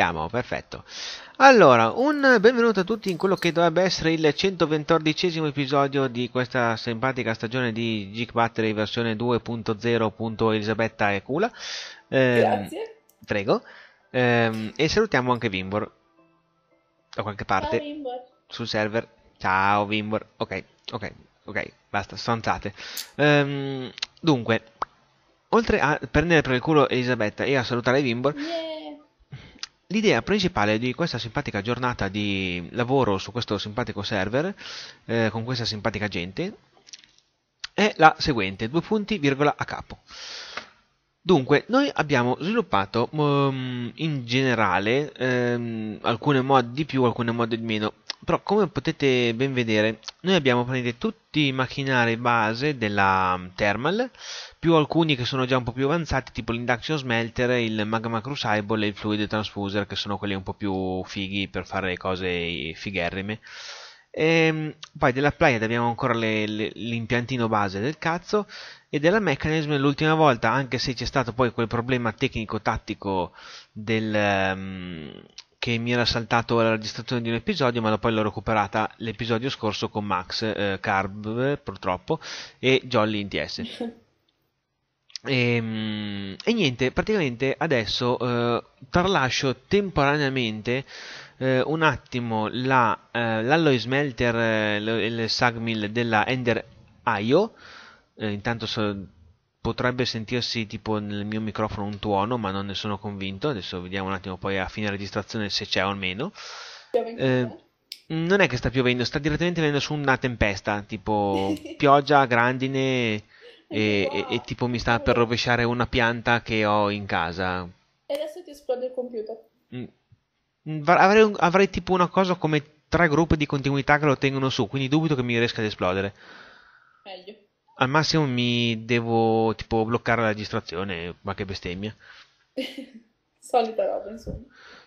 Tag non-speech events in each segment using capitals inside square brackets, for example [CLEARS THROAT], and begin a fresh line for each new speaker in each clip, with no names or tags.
partiamo, perfetto. Allora, un benvenuto a tutti in quello che dovrebbe essere il 114 episodio di questa simpatica stagione di Geek Battery versione 2.0. Elisabetta e Kula. Eh, Grazie. Prego. Eh, e salutiamo anche Vimbor. Da qualche parte. Ciao, Vimbor. Sul server. Ciao Vimbor. Ok, ok, ok, basta, stronzate. Eh, dunque, oltre a prendere per il culo Elisabetta e a salutare Vimbor, yeah. L'idea principale di questa simpatica giornata di lavoro su questo simpatico server, eh, con questa simpatica gente, è la seguente, due punti, virgola a capo. Dunque, noi abbiamo sviluppato um, in generale um, alcune mod di più, alcune mod di meno. Però come potete ben vedere, noi abbiamo prendete tutti i macchinari base della mm, Thermal, più alcuni che sono già un po' più avanzati, tipo l'Induction Smelter, il Magma Crucible e il Fluid Transfuser, che sono quelli un po' più fighi per fare le cose figherrime. E ehm, poi della Playhead abbiamo ancora le, le, l'impiantino base del cazzo e della Mechanism l'ultima volta, anche se c'è stato poi quel problema tecnico-tattico del, um, che mi era saltato la registrazione di un episodio, ma poi l'ho recuperata l'episodio scorso con Max, eh, Carb purtroppo, e Jolly in TS. [LAUGHS] E, ehm, e, niente, praticamente adesso eh, tralascio temporaneamente eh, un attimo la, eh, l'alloy smelter, eh, il sagmill della Ender Aio, eh, intanto sono potrebbe sentirsi tipo nel mio microfono un tuono, ma non ne sono convinto. Adesso vediamo un attimo poi a fine registrazione se c'è o meno. Eh, non è che sta piovendo, sta direttamente venendo su una tempesta, tipo [LAUGHS] pioggia, grandine e, e, e, tipo mi sta per rovesciare una pianta che ho in casa. E adesso ti esplode il computer. Mm. Mm, avrei, avrei tipo una cosa come tre gruppi di continuità che lo tengono su, quindi dubito che mi riesca ad esplodere. Meglio al massimo mi devo tipo bloccare la registrazione, qualche bestemmia. [LAUGHS] Solita roba, insomma.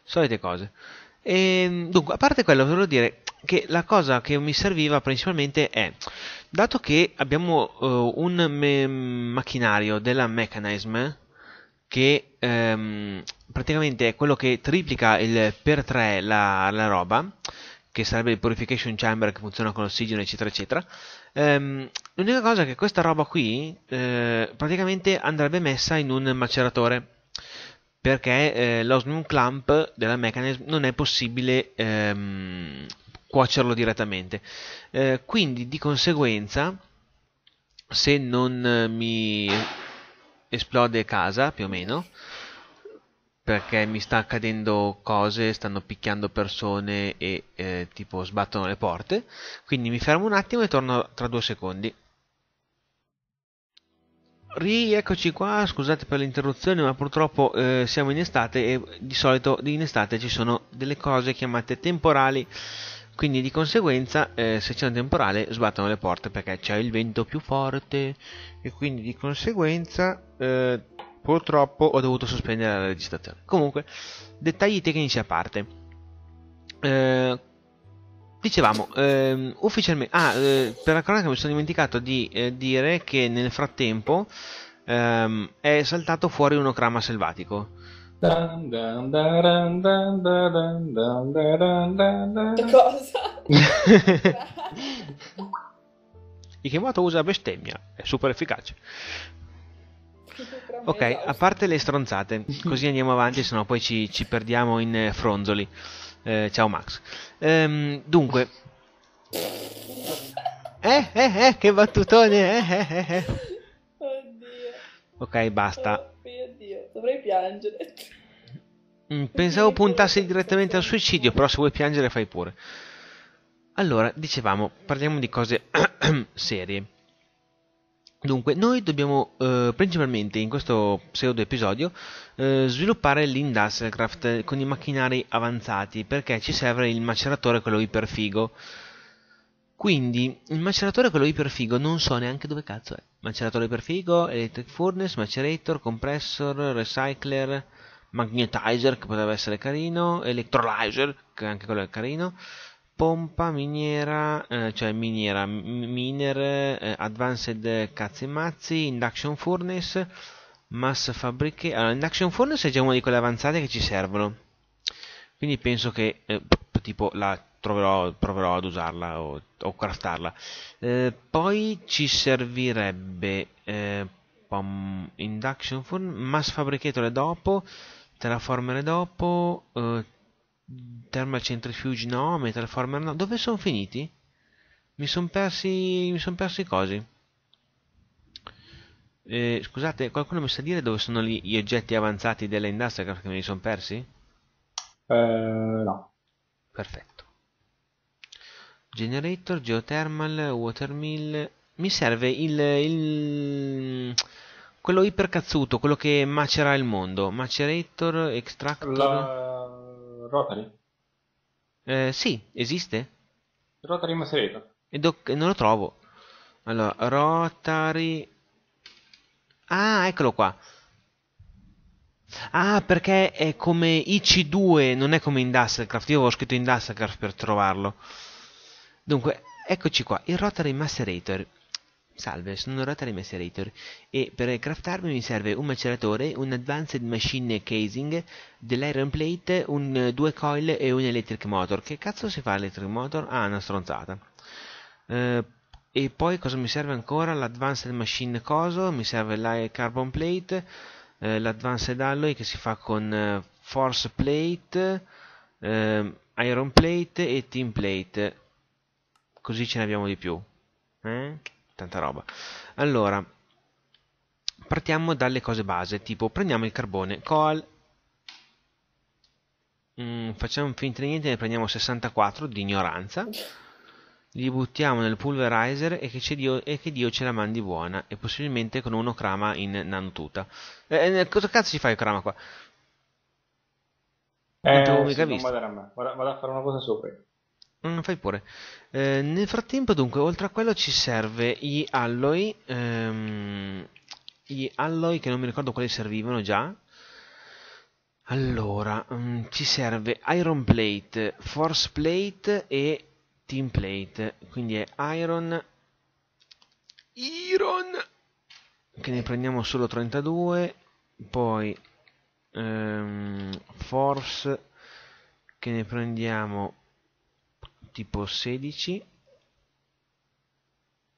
Solite cose. E, ehm, dunque, a parte quello, volevo dire che la cosa che mi serviva principalmente è, dato che abbiamo uh, un me- macchinario della Mechanism, che ehm, praticamente è quello che triplica il per 3 la, la, roba, che sarebbe il purification chamber che funziona con l'ossigeno, eccetera, eccetera, ehm, L'unica cosa è che questa roba qui eh, praticamente andrebbe messa in un maceratore perché eh, l'osmium clamp della mechanism non è possibile ehm, cuocerlo direttamente. Eh, quindi di conseguenza, se non eh, mi esplode casa più o meno, perché mi sta accadendo cose, stanno picchiando persone e eh, tipo sbattono le porte, quindi mi fermo un attimo e torno tra due secondi. Rieccoci qua, scusate per l'interruzione, ma purtroppo eh, siamo in estate e di solito in estate ci sono delle cose chiamate temporali, quindi di conseguenza eh, se c'è un temporale sbattono le porte perché c'è il vento più forte e quindi di conseguenza eh, purtroppo ho dovuto sospendere la registrazione. Comunque, dettagli tecnici a parte. Eh, Dicevamo, ehm, ufficialmente... Ah, eh, per la cronaca mi sono dimenticato di eh, dire che nel frattempo ehm, è saltato fuori un ocrama selvatico. Che [LAUGHS] Cosa? Il Ikemoto usa bestemmia, è super efficace. Ok, a parte le stronzate, così andiamo avanti, sennò poi ci, ci perdiamo in eh, fronzoli. Eh, ciao Max. Ehm, dunque... Eh, eh, eh, che battutone, eh, eh, eh. eh. Oddio. Ok, basta. Oh, mio Dio, dovrei piangere. Mm, pensavo puntassi direttamente al suicidio, però se vuoi piangere fai pure. Allora, dicevamo, parliamo di cose [CLEARS THROAT] serie. Dunque, noi dobbiamo eh, principalmente in questo pseudo episodio eh, sviluppare l'Industrialcraft con i macchinari avanzati perché ci serve il maceratore quello iperfigo. Quindi, il maceratore quello iperfigo non so neanche dove cazzo è. Maceratore iperfigo, electric furnace, macerator, compressor, recycler, magnetizer che potrebbe essere carino, electrolyzer che anche quello è carino pompa miniera, eh, cioè miniera, miner, eh, advanced mazzi, induction furnace, mass fabbriche. Allora, induction furnace è già una di quelle avanzate che ci servono. Quindi penso che eh, tipo la troverò, proverò ad usarla o, o craftarla. Eh, poi ci servirebbe eh, pom, induction furnace, mass fabricator dopo, terraformere dopo, eh, Thermalcentrifugi no, metalformer no. Dove sono finiti? Mi sono persi. Mi sono persi cosi. Eh, scusate, qualcuno mi sa dire dove sono gli, gli oggetti avanzati della industria che me li sono persi? Eh, no. Perfetto. Generator, geothermal, water mill. Mi serve il, il quello ipercazzuto, quello che macera il mondo. Macerator, extractor. La Rotary? Eh, sì, esiste? Rotary Macerata. E non lo trovo. Allora, Rotary... Ah, eccolo qua. Ah, perché è come IC2, non è come Industrialcraft. Io avevo scritto Industrialcraft per trovarlo. Dunque, eccoci qua, il Rotary Masterator. Salve, sono Rotary Macerator e per craftarmi mi serve un maceratore, un Advanced Machine Casing, dell'iron plate, un, due coil e un electric motor. Che cazzo si fa electric motor? Ah, una stronzata. Eh, e poi cosa mi serve ancora? L'Advanced Machine Coso, mi serve la carbon plate, eh, l'Advanced Alloy che si fa con eh, force plate, eh, iron plate e Team plate. Così ce ne abbiamo di più. Eh? tanta roba. Allora, partiamo dalle cose base, tipo prendiamo il carbone, coal, mm, facciamo finta di niente, ne prendiamo 64 di ignoranza, li buttiamo nel pulverizer e che, Dio, e che Dio ce la mandi buona, e possibilmente con uno crama in nanotuta. Eh, eh cosa cazzo ci fai crama qua? Eh, non l'avevo mica sì, visto. Vado a fare una cosa sopra. Mm, fai pure. Eh, nel frattempo, dunque, oltre a quello ci serve gli alloy. Ehm, I alloy che non mi ricordo quali servivano già. Allora, mm, ci serve Iron Plate, Force Plate e Team Plate. Quindi è Iron... Iron! Che ne prendiamo solo 32. Poi... Ehm, force... Che ne prendiamo tipo 16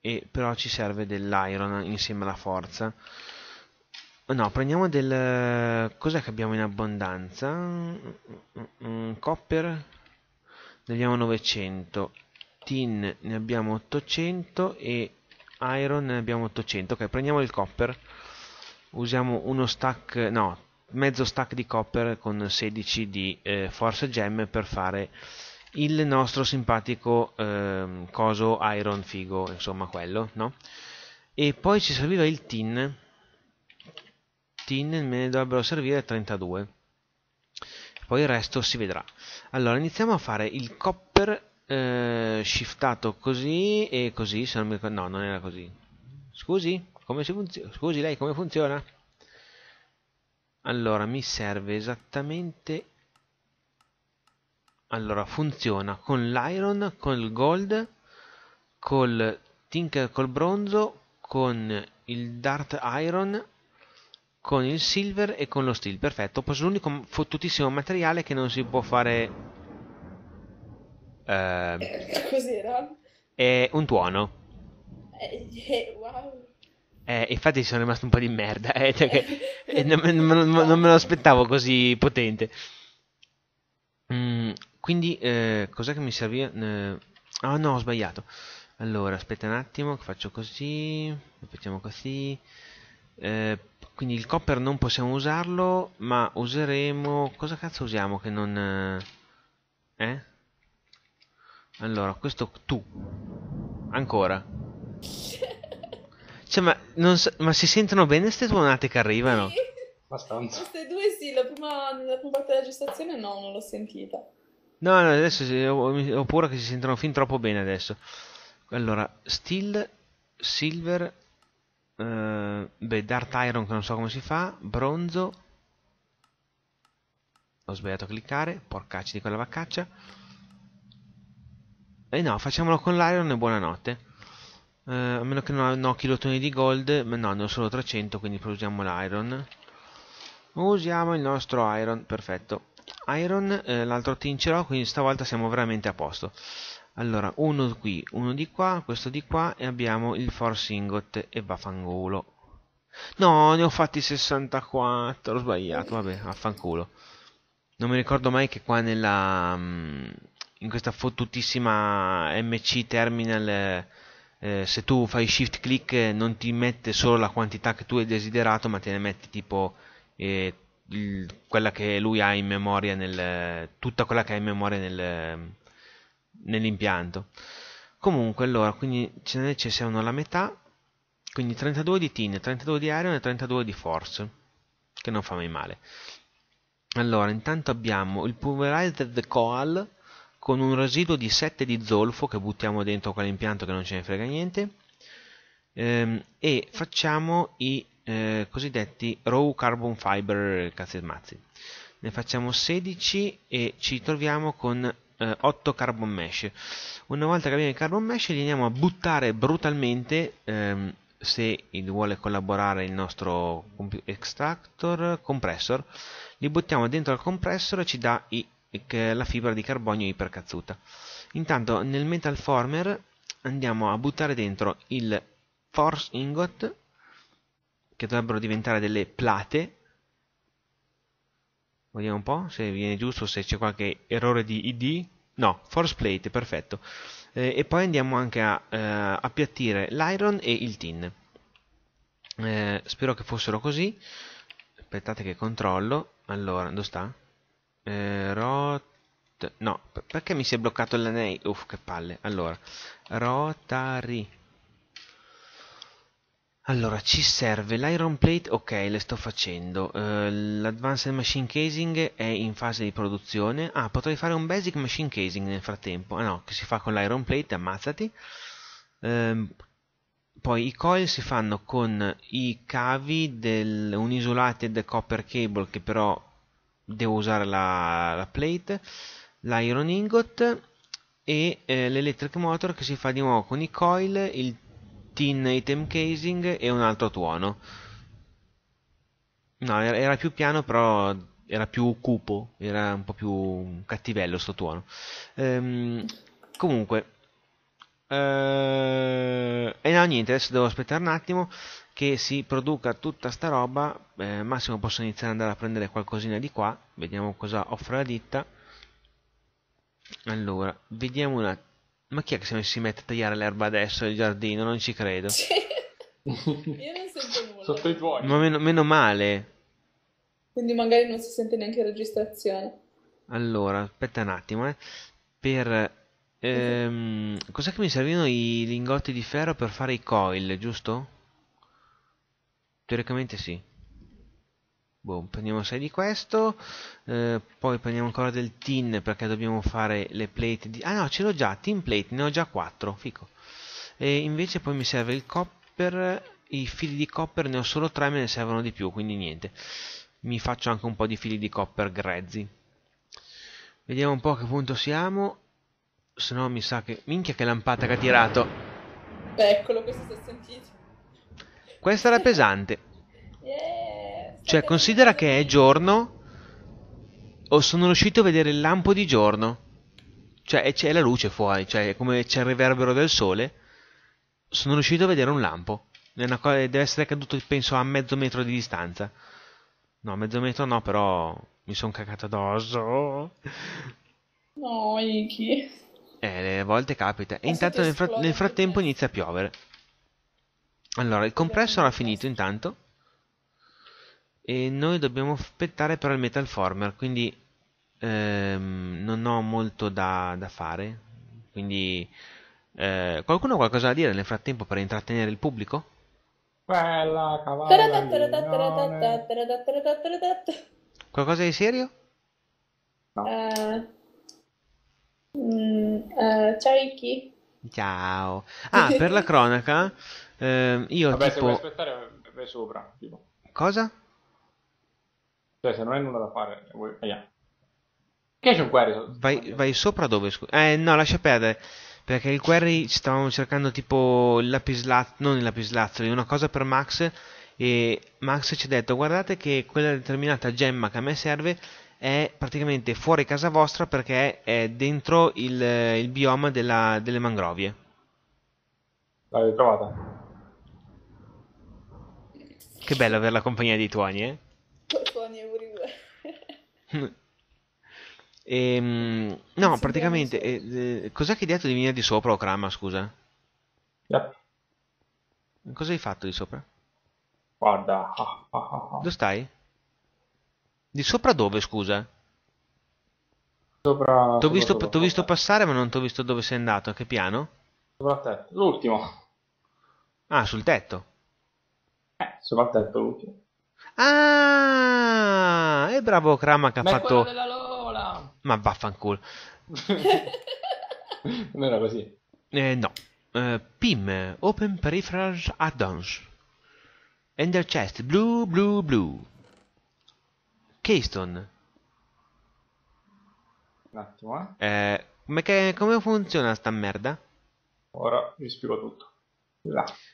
e però ci serve dell'iron insieme alla forza no prendiamo del cos'è che abbiamo in abbondanza copper ne abbiamo 900 tin ne abbiamo 800 e iron ne abbiamo 800 ok prendiamo il copper usiamo uno stack no mezzo stack di copper con 16 di eh, force gem per fare il nostro simpatico eh, coso Iron Figo, insomma quello, no? E poi ci serviva il tin, tin me ne dovrebbero servire 32, poi il resto si vedrà. Allora iniziamo a fare il copper eh, shiftato così e così, se non mi ricordo, no non era così. Scusi, come si funziona? Scusi lei come funziona? Allora mi serve esattamente allora funziona con l'iron, con il gold, col tinker col bronzo, con il dart iron, con il silver e con lo steel. Perfetto, ho preso l'unico fottutissimo materiale che non si può fare... Ehm, eh, Cos'era? È un tuono. Eh, eh, wow. Eh, infatti sono rimasto un po' di merda, eh, cioè che, eh, [LAUGHS] non, non, non, me lo aspettavo così potente. Mm, quindi, eh, cos'è che mi serviva? Eh, ah oh no, ho sbagliato. Allora, aspetta un attimo, faccio così, ripetiamo così. Eh, quindi il copper non possiamo usarlo, ma useremo... Cosa cazzo usiamo che non... Eh? eh? Allora, questo tu. Ancora. Cioè, ma, non, ma si sentono bene queste tuonate che arrivano? Sì. Abbastanza. Queste due sì, la prima, la prima parte della gestazione no, non l'ho sentita. No, no adesso ho, paura che si sentano fin troppo bene adesso. Allora, Steel, Silver, eh, beh, Dart Iron che non so come si fa, Bronzo, ho sbagliato a cliccare, porcacci di quella vaccaccia. E eh, no, facciamolo con l'Iron e buonanotte. Eh, a meno che non ho chilotoni di gold, ma no, ne ho solo 300, quindi produciamo l'Iron. Usiamo il nostro Iron, perfetto. Iron, eh, l'altro tincerò, quindi stavolta siamo veramente a posto. Allora, uno qui, uno di qua, questo di qua e abbiamo il Force Ingot e vaffanculo. No, ne ho fatti 64, ho sbagliato, vabbè, vaffanculo. Non mi ricordo mai che qua nella... Mm, in questa fottutissima MC Terminal... Eh, eh, se tu fai shift click eh, non ti mette solo la quantità che tu hai desiderato ma te ne metti tipo eh, il, quella che lui ha in memoria nel, tutta quella che ha in memoria nel, nell'impianto comunque allora quindi ce ne servono la metà quindi 32 di tin 32 di iron e 32 di force che non fa mai male allora intanto abbiamo il pulverized coal con un residuo di 7 di zolfo che buttiamo dentro quell'impianto che non ce ne frega niente ehm, e facciamo i eh, cosiddetti raw carbon fiber cazzi e mazzi. Ne facciamo 16 e ci troviamo con eh, 8 carbon mesh. Una volta che abbiamo i carbon mesh li andiamo a buttare brutalmente ehm, se vuole collaborare il nostro extractor compressor li buttiamo dentro al compressor e ci dà i, la fibra di carbonio ipercazzuta intanto nel metal former andiamo a buttare dentro il force ingot che dovrebbero diventare delle plate. Vediamo un po' se viene giusto, se c'è qualche errore di ID. No, force plate, perfetto. Eh, e poi andiamo anche a eh, appiattire l'iron e il tin. Eh, spero che fossero così. Aspettate che controllo. Allora, dove sta? Eh, rot... No, perché mi si è bloccato l'anei? Uff, che palle. Allora, rotary allora, ci serve l'iron plate, ok, le sto facendo. Uh, L'advanced machine casing è in fase di produzione. Ah, potrei fare un basic machine casing nel frattempo. Ah no, che si fa con l'iron plate, ammazzati. Uh, poi i coil si fanno con i cavi del un isolated copper cable che però devo usare la, la plate, l'iron ingot e eh, l'electric motor che si fa di nuovo con i coil, il tin item casing e un altro tuono. No, era più piano, però era più cupo, era un po' più cattivello sto tuono. Ehm, comunque, eh, e eh, no, niente, adesso devo aspettare un attimo che si produca tutta sta roba. Eh, massimo posso iniziare ad andare a prendere qualcosina di qua, vediamo cosa offre la ditta. Allora, vediamo un attimo ma chi è che si mette a tagliare l'erba adesso nel giardino? Non ci credo. [LAUGHS] Io non sento nulla. Sotto i tuoi. Ma meno, meno male. Quindi magari non si sente neanche la registrazione. Allora, aspetta un attimo, eh. Per... Ehm, uh cos'è che mi servivano i lingotti di ferro per fare i coil, giusto? Teoricamente sì. Boh, prendiamo 6 di questo, eh, poi prendiamo ancora del tin perché dobbiamo fare le plate di... Ah no, ce l'ho già, tin plate, ne ho già 4, fico. E invece poi mi serve il copper, i fili di copper ne ho solo 3, me ne servono di più, quindi niente. Mi faccio anche un po' di fili di copper grezzi. Vediamo un po' a che punto siamo, se no mi sa che... Minchia che lampata che ha tirato! eccolo, questo sta sentito. Questa era pesante. Cioè, considera che è giorno o sono riuscito a vedere il lampo di giorno. Cioè, c'è la luce fuori, cioè, come c'è il riverbero del sole, sono riuscito a vedere un lampo. Cosa, deve essere caduto, penso, a mezzo metro di distanza. No, mezzo metro no, però mi sono cagato addosso. No, Iki. Eh, a volte capita. E intanto nel, frat- nel frattempo inizia a piovere. Allora, il compressor ha finito intanto e noi dobbiamo aspettare però il metal former quindi ehm, non ho molto da, da fare quindi eh, qualcuno ha qualcosa da dire nel frattempo per intrattenere il pubblico? Bella cavalla Qualcosa di serio? No. Uh, eh, mm, uh, ciao Iki Ciao. Ah, per la [LAUGHS] cronaca, eh, io Vabbè, tipo... se vuoi aspettare, vai sopra. Tipo. Cosa? Cioè, se non hai nulla da fare, vuoi... Yeah. Che c'è un query? Vai, vai sopra dove? Scu- eh, no, lascia perdere. Perché il query stavamo cercando tipo il lapislazzo, non il lapislazzoli, una cosa per Max e Max ci ha detto guardate che quella determinata gemma che a me serve è praticamente fuori casa vostra perché è dentro il, il bioma della, delle mangrovie. L'avete trovata? Che bello avere la compagnia dei tuoni, eh? e, ehm, no, Penso praticamente, eh, eh, cos'è che hai detto di linea di sopra o crama, scusa? Yep. Cosa hai fatto di sopra? Guarda. Ah, ah, ah, ah. dove stai? Di sopra dove, scusa? Sopra... T'ho visto, sopra, visto passare ma non t'ho visto dove sei andato, a che piano? Sopra il l'ultimo. Ah, sul tetto? Eh, sopra il tetto l'ultimo. Ah, è bravo Krama che ha Ma fatto... della Lola! Ma vaffanculo. [LAUGHS] non era così. Eh, no. Uh, PIM, Open Peripheral Addons. Ender Chest, Blu Blu Blu Keystone. Un attimo, eh. eh che, come funziona sta merda? Ora vi spiego tutto.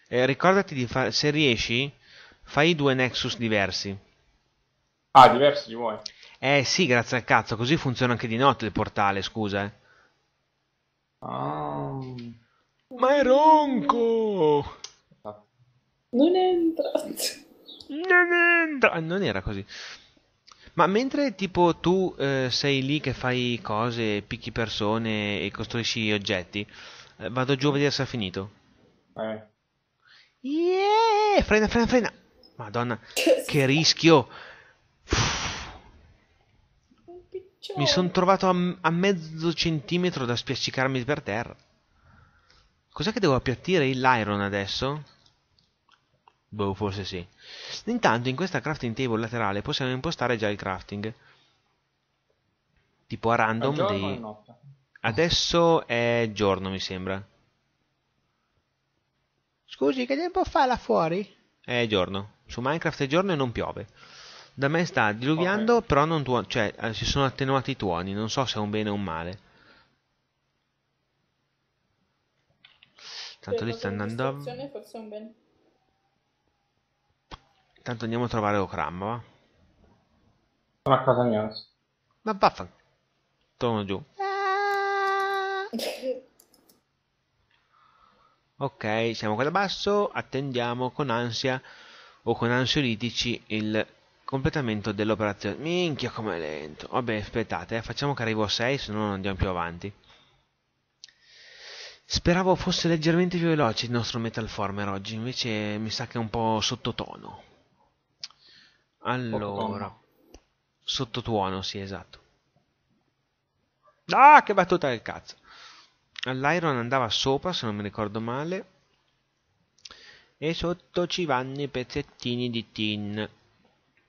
Eh, ricordati di fare, se riesci, fai due Nexus diversi. Ah, diversi li vuoi? Eh sì, grazie al cazzo, così funziona anche di notte il portale, scusa. Eh. Oh. Ma è ronco! Non entra. Non entra. Ah, non era così. Ma mentre tipo tu eh, sei lì che fai cose, picchi persone e costruisci oggetti, eh, vado giù a vedere se è finito. Eh. Yeah! Frena, frena, frena! Madonna, [LAUGHS] che rischio! Mi sono trovato a, a, mezzo centimetro da spiaccicarmi per terra. Cos'è che devo appiattire l'iron adesso? Boh, forse sì. Intanto in questa crafting table laterale possiamo impostare già il crafting. Tipo a random dei... Adesso è giorno, mi sembra. Scusi, che tempo fa là fuori? È giorno. Su Minecraft è giorno e non piove. Da me sta diluviando, okay. però non tuo- cioè, eh, si sono attenuati i tuoni. Non so se è un bene o un male. Tanto lì sta andando. A... Forse un bene. Tanto andiamo a trovare Okram, va? Sono a casa mia. Ma vaffa. Torno giù. [LAUGHS] ok, siamo qua da basso, attendiamo con ansia o con ansiolitici il completamento dell'operazione. Minchia com'è lento. Vabbè, aspettate, eh, facciamo che arrivo a 6, se no non andiamo più avanti. Speravo fosse leggermente più veloce il nostro Metal Former oggi, invece mi sa che è un po' sottotono. Allora, sottotuono, sì, esatto. Ah, che battuta del cazzo! All'iron andava sopra, se non mi ricordo male e sotto ci vanno i pezzettini di tin.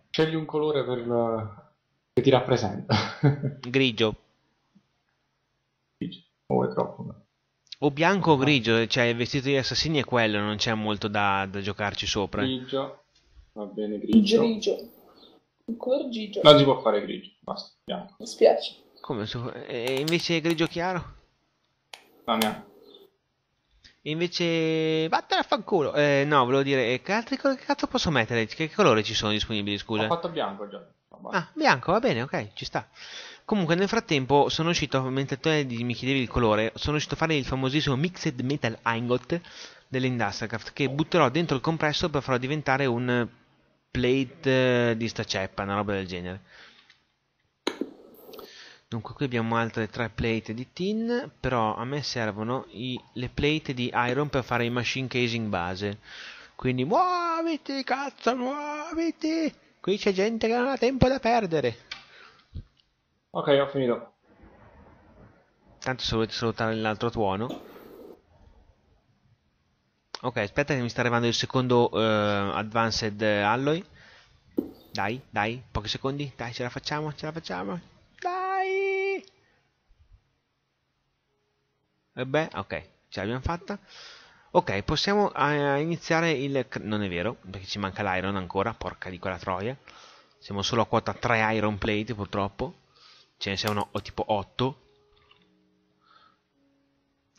Scegli un colore per la... Eh, che ti rappresenta. [LAUGHS] grigio. Grigio, o oh, è troppo. O bianco o ah. grigio, cioè il vestito di assassini è quello, non c'è molto da, da giocarci sopra. Eh. Grigio, va bene, grigio. Grigio. Ancora grigio. Non si può fare grigio, basta, bianco. Mi spiace. Come? E eh, invece grigio chiaro? No, ah, neanche. Invece, vattene a fanculo. Eh, no, volevo dire, eh, che altri che cazzo posso mettere? Che colori ci sono disponibili? Scusa. Ho fatto bianco già. Ah, bianco, va bene, ok, ci sta. Comunque, nel frattempo, sono uscito, mentre tu mi chiedevi il colore, sono uscito a fare il famosissimo Mixed Metal Ingot dell'Industrialcraft, che butterò dentro il compresso per farlo diventare un plate eh, di sta ceppa, una roba del genere. Dunque qui abbiamo altre tre plate di tin, però a me servono i, le plate di iron per fare i machine casing base. Quindi muoviti, cazzo, muoviti! Qui c'è gente che non ha tempo da perdere. Ok, ho finito. Tanto se volete salutare l'altro tuono. Ok, aspetta che mi sta arrivando il secondo uh, Advanced eh, Alloy. Dai, dai, pochi secondi, dai, ce la facciamo, ce la facciamo. E eh beh, ok, ce l'abbiamo fatta. Ok, possiamo eh, iniziare il... non è vero, perché ci manca l'iron ancora, porca di quella troia. Siamo solo a quota 3 iron plate purtroppo. Ce ne sono tipo 8.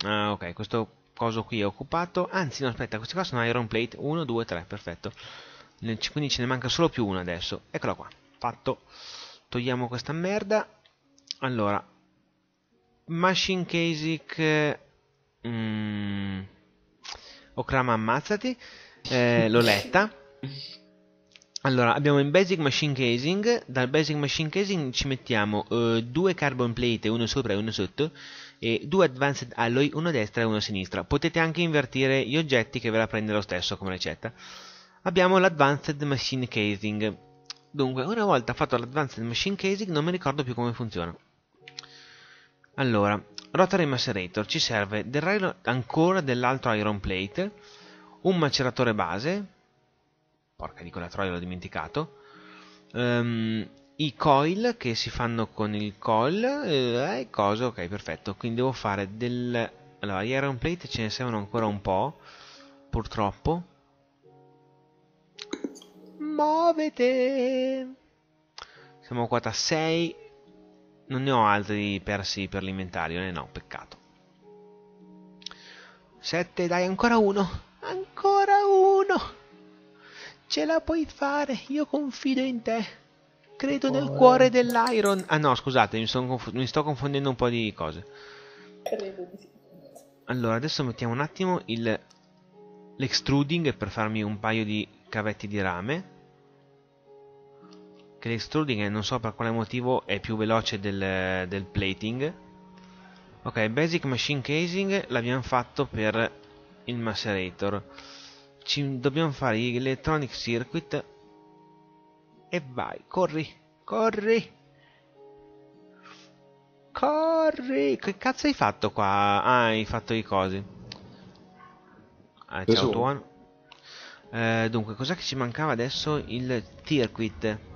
Ah, ok, questo coso qui è occupato. Anzi, no, aspetta, questi qua sono iron plate. 1, 2, 3, perfetto. Quindi ce ne manca solo più uno adesso. Eccola qua, fatto. Togliamo questa merda. Allora, Machine Kasich eh, mm, Okrama ammazzati eh, l'ho letta allora abbiamo in basic machine casing dal basic machine casing ci mettiamo uh, due carbon plate uno sopra e uno sotto e due advanced alloy uno a destra e uno a sinistra potete anche invertire gli oggetti che ve la prende lo stesso come ricetta abbiamo l'advanced machine casing dunque una volta fatto l'advanced machine casing non mi ricordo più come funziona allora, Rotary Macerator ci serve del ancora dell'altro Iron Plate, un maceratore base, porca di quella troia l'ho dimenticato, um, i coil che si fanno con il coil, eh, e eh, cosa, ok perfetto, quindi devo fare del... Allora, gli Iron Plate ce ne servono ancora un po', purtroppo. Muovete! Siamo quota 6 non ne ho altri persi per l'inventario, eh no, peccato. 7, dai, ancora uno. Ancora uno. Ce la puoi fare, io confido in te. Credo nel cuore dell'Iron. Ah no, scusate, mi, mi, sto confondendo un po' di cose. Allora, adesso mettiamo un attimo l'extruding per farmi un paio di cavetti di rame che l'extruding eh, non so per quale motivo è più veloce del, del plating ok basic machine casing l'abbiamo fatto per il macerator ci dobbiamo fare gli electronic circuit e vai corri corri corri che cazzo hai fatto qua ah, hai fatto i cosi ah, ciao tuono eh, dunque cos'è che ci mancava adesso il circuit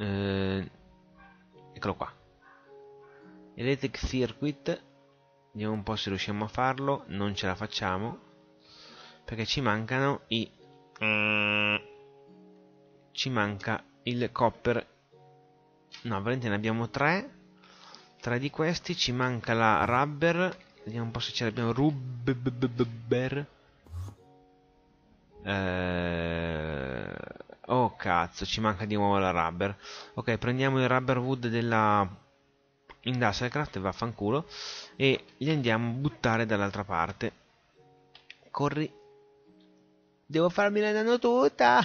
eh, eccolo qua electric circuit vediamo un po' se riusciamo a farlo non ce la facciamo perché ci mancano i eh, ci manca il copper no veramente ne abbiamo tre tre di questi ci manca la rubber vediamo un po' se ce l'abbiamo rubber eh cazzo, ci manca di nuovo la rubber. Ok, prendiamo il rubber wood della industrial craft, vaffanculo, e li andiamo a buttare dall'altra parte. Corri. Devo farmi la nano tutta!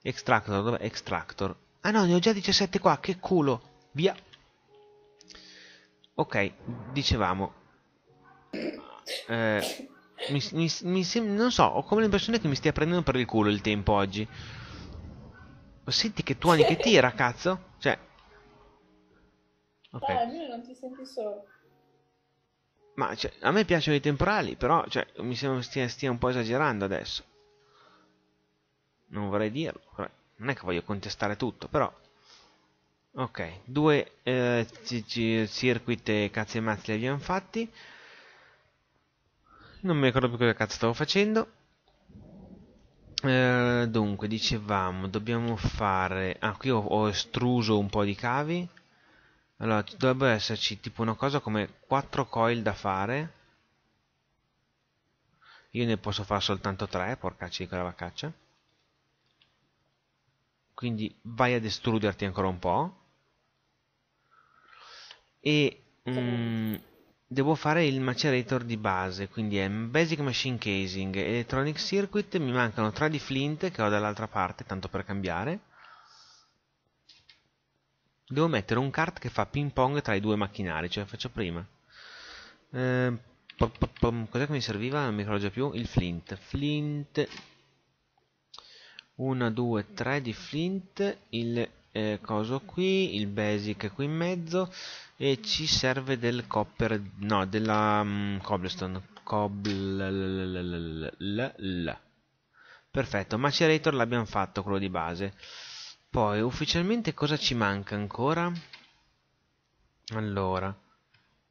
Extractor, dov'è? Extractor. Ah no, ne ho già 17 qua, che culo! Via! Ok, dicevamo. Eh, mi, mi, mi non so, ho come l'impressione che mi stia prendendo per il culo il tempo oggi. Senti che tuoni che tira, cazzo. Cioè. Ok. Ah, almeno non ti senti solo. Ma cioè, a me piacciono i temporali, però cioè, mi sembra che stia, stia, un po' esagerando adesso. Non vorrei dirlo. Non è che voglio contestare tutto, però. Ok, due eh, circuit e cazzi e mazzi li abbiamo fatti. Non mi ricordo più cosa cazzo stavo facendo. Eh, dunque, dicevamo, dobbiamo fare... Ah, qui ho, ho, estruso un po' di cavi. Allora, dovrebbe esserci tipo una cosa come 4 coil da fare. Io ne posso fare soltanto 3, porcacci di quella vacaccia. Quindi vai ad estruderti ancora un po'. E... Mm, devo fare il macerator di base, quindi è Basic Machine Casing, Electronic Circuit, mi mancano 3 di flint che ho dall'altra parte, tanto per cambiare. Devo mettere un kart che fa ping pong tra i due macchinari, cioè faccio prima. Eh, cos'è che mi serviva? Non mi ricordo già più. Il flint. Flint. 1, 2, 3 di flint. Il eh, coso qui, il basic qui in mezzo e ci serve del copper no della um, cobblestone cobble perfetto macerator l'abbiamo fatto quello di base poi ufficialmente cosa ci manca ancora allora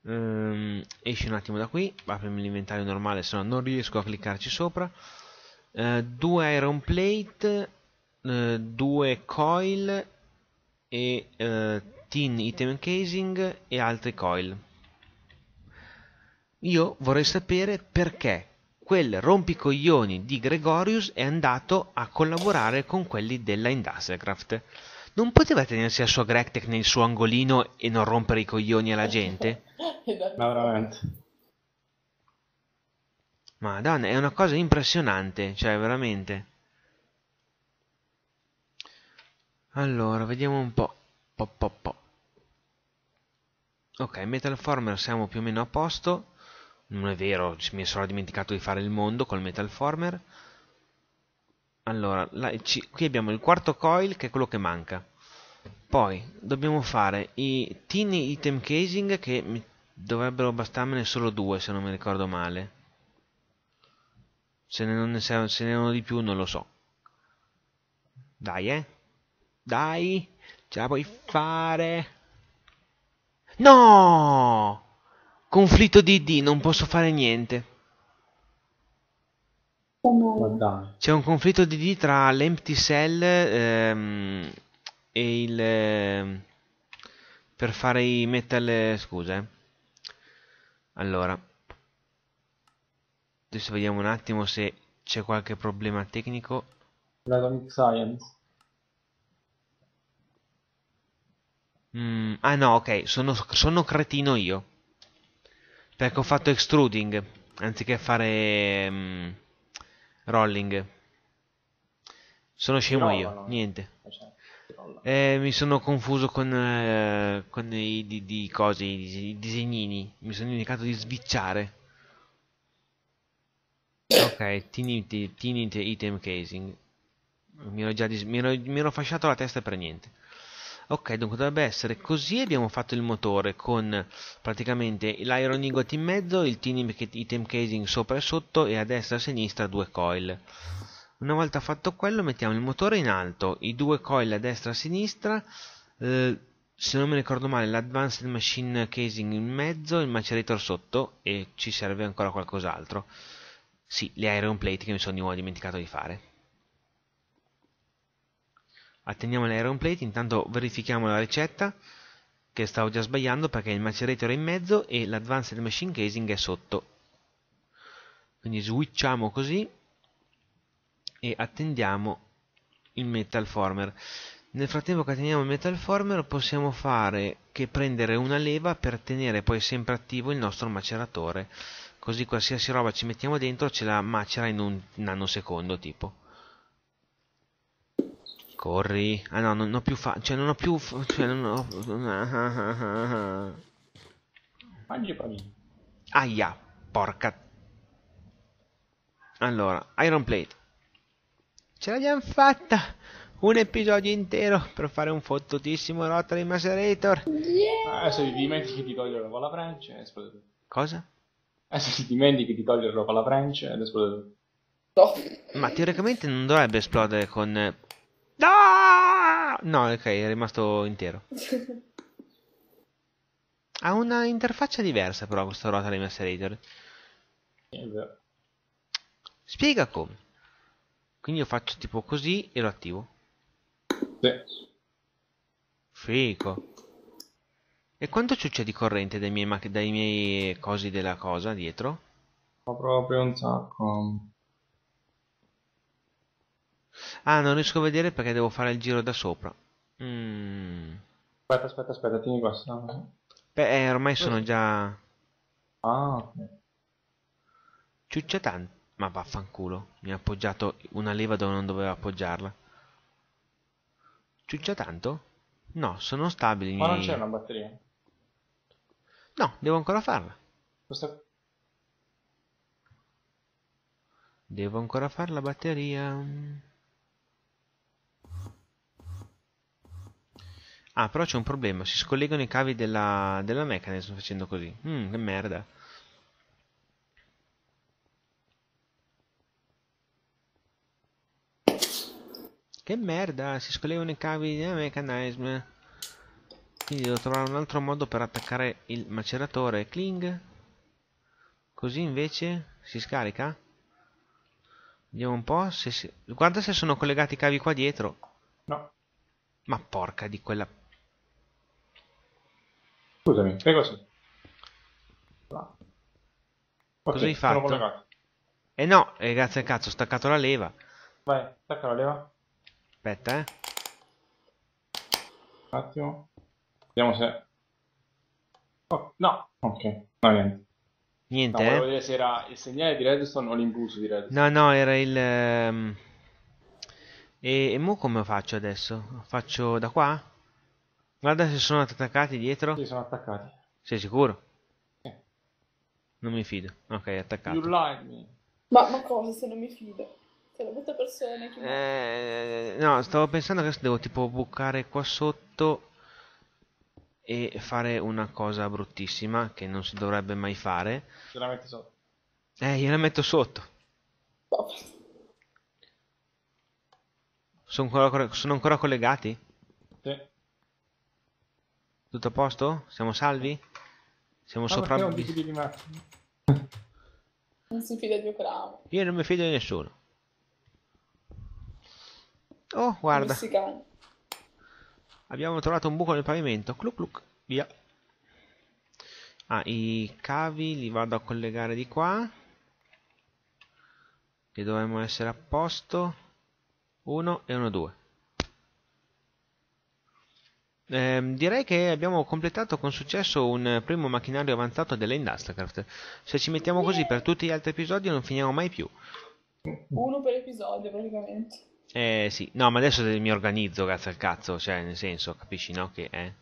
um, esci un attimo da qui aprimi l'inventario normale se no non riesco a cliccarci sopra uh, due iron plate uh, due coil e uh, tin item casing e altri coil. Io vorrei sapere perché quel rompicoglioni di Gregorius è andato a collaborare con quelli della Industrialcraft. Non poteva tenersi a sua Greg nel suo angolino e non rompere i coglioni alla gente? Ma veramente. Madonna, è una cosa impressionante, cioè veramente. Allora, vediamo un po'. Pop, pop, pop. Ok, Metal Former siamo più o meno a posto. Non è vero, mi sono dimenticato di fare il mondo col Metal Former. Allora, la, ci, qui abbiamo il quarto coil che è quello che manca. Poi dobbiamo fare i tiny item casing che mi, dovrebbero bastarmene solo due se non mi ricordo male. Se ne, non ne servono, se ne erano di più non lo so. Dai eh. Dai, ce la puoi fare. No! Conflitto di D, non posso fare niente. C'è un conflitto di D tra l'empty cell ehm, e il... Eh, per fare i metal... scusa, eh. Allora. Adesso vediamo un attimo se c'è qualche problema tecnico. L'atomic science. Mm, ah no, ok, sono, sono cretino io. Perché ho fatto extruding, anziché fare mm, rolling. Sono scemo rolla, io, no? niente. Esatto, eh, mi sono confuso con, eh, con i, di, di cose, i, i, disegnini. Mi sono indicato di svicciare. Ok, tinite, tinite item casing. Mi ero, già dis- mi ero, mi ero fasciato la testa per niente. Ok, dunque dovrebbe essere così. Abbiamo fatto il motore con praticamente l'iron ingot in mezzo, il tin item casing sopra e sotto e a destra e a sinistra due coil. Una volta fatto quello mettiamo il motore in alto, i due coil a destra e a sinistra, eh, se non mi ricordo male l'advanced machine casing in mezzo, il macerator sotto e ci serve ancora qualcos'altro. Sì, le iron plate che mi sono di nuovo dimenticato di fare atteniamo l'iron plate intanto verifichiamo la ricetta che stavo già sbagliando perché il macerator è in mezzo e l'advanced machine casing è sotto quindi switchiamo così e attendiamo il metal former nel frattempo che atteniamo il metal former possiamo fare che prendere una leva per tenere poi sempre attivo il nostro maceratore così qualsiasi roba ci mettiamo dentro ce la macera in un nanosecondo tipo Corri. Ah no, non ho più fa... Cioè, non ho più... Fa... Cioè, non ho... Mangi ah, ah, ah, panini. Aia, porca... Allora, Iron Plate. Ce l'abbiamo fatta! Un episodio intero per fare un fottutissimo Rotary Macerator. Yeah. Adesso ti dimentichi di togliere la palla pallabrancia e esplode Cosa? Adesso ti dimentichi di togliere la pallabrancia ed esplode tutto. No. Ma teoricamente non dovrebbe esplodere con eh, No! no, ok, è rimasto intero. [LAUGHS] ha una interfaccia diversa però questa ruota dei macerator. Spiega come. Quindi io faccio tipo così e lo attivo. Sì. Fico. E quanto ciuccia di corrente dai miei, dai miei cosi della cosa dietro? Ma proprio un sacco. Ah, non riesco a vedere perché devo fare il giro da sopra. Mm. Aspetta, aspetta, aspetta, tieni questa. Eh. Beh, eh, ormai sono già... Ah, ok. Ciuccia tanto. Ma vaffanculo, mi ha appoggiato una leva dove non dovevo appoggiarla. Ciuccia tanto? No, sono stabili. Ma non c'è una batteria? No, devo ancora farla. Questa... Devo ancora fare la batteria. Ah, però c'è un problema, si scollegano i cavi della, della mechanism facendo così. Mm, che merda. Che merda, si scollegano i cavi della mechanism. Quindi devo trovare un altro modo per attaccare il maceratore. Kling. Così invece si scarica. Vediamo un po'. Se si... Guarda se sono collegati i cavi qua dietro. No. Ma porca di quella Scusami, fai così. Okay, Cosa hai fatto? Eh no, eh, grazie al cazzo, ho staccato la leva. Vai, stacca la leva. Aspetta, eh. Un attimo. Vediamo se... Oh, no, ok, no bene. Niente, no, eh? vedere se era il segnale di Redstone o l'impulso di Redstone. No, no, era il... Um... E, e mo come faccio adesso? Faccio da qua? Guarda se sono attaccati dietro. Sì, sono attaccati. Sei sicuro? Sì. Non mi fido. Ok, attaccato. You lied me. Ma, ma cosa se non mi fido? Sei la brutta persona. Chi... Eh, no, stavo pensando che devo tipo bucare qua sotto e fare una cosa bruttissima che non si dovrebbe mai fare. la metti sotto. Eh, gliela metto sotto. No. Boh. Sono ancora, sono ancora collegati? Sì. Tutto a posto? Siamo salvi? Siamo sopravvissuti? Non si fida di un cramo. Io non mi fido di nessuno. Oh, guarda. Abbiamo trovato un buco nel pavimento. Cluc cluc. Via. Ah, i cavi li vado a collegare di qua. Che dovremmo essere a posto. Uno e uno due. Eh, direi che abbiamo completato con successo un primo macchinario avanzato delle Industrialcraft. Se ci mettiamo così per tutti gli altri episodi non finiamo mai più. Uno per episodio praticamente. Eh sì, no, ma adesso mi organizzo, grazie al cazzo, cioè nel senso, capisci, no? Che è... Eh?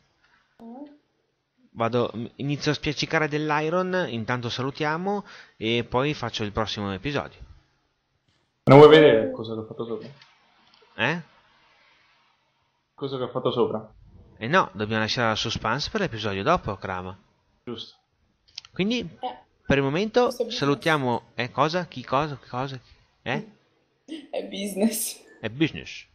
Vado, inizio a spiaccicare dell'iron, intanto salutiamo e poi faccio il prossimo episodio. Non vuoi vedere cosa ho fatto sopra? Eh? Cosa che ho fatto sopra? E no, dobbiamo lasciare la suspense per l'episodio dopo, Crama. Giusto. Quindi, eh, per il momento, salutiamo... Eh, cosa? Chi cosa? Chi cosa? Eh? [LAUGHS] È business. È business.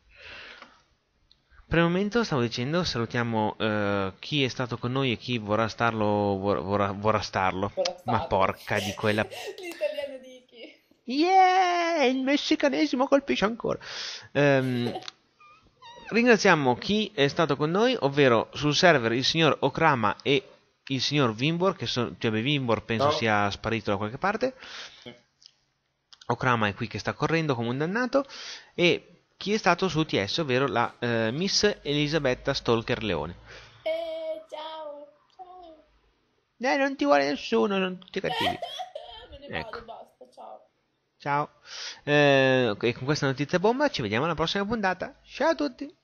Per il momento, stavo dicendo, salutiamo eh, chi è stato con noi e chi vorrà starlo. vorrà, vorrà, starlo. vorrà, starlo. Ma porca di quella. [LAUGHS] L'italiano di chi? Yeah! Il messicanesimo colpisce ancora. Um, [LAUGHS] ringraziamo chi è stato con noi, ovvero sul server il signor Okrama e il signor Vimbor, che sono, cioè Vimbor penso no. sia sparito da qualche parte. Okrama è qui che sta correndo come un dannato. E chi è stato su TS, ovvero la eh, Miss Elisabetta Stalker Leone. Eh, ciao, ciao. Eh, non ti vuole nessuno, sono tutti cattivi. [LAUGHS] Me ne ecco. vado, basta, ciao ciao. Eh, e con questa notizia bomba ci vediamo alla prossima puntata. Ciao a tutti.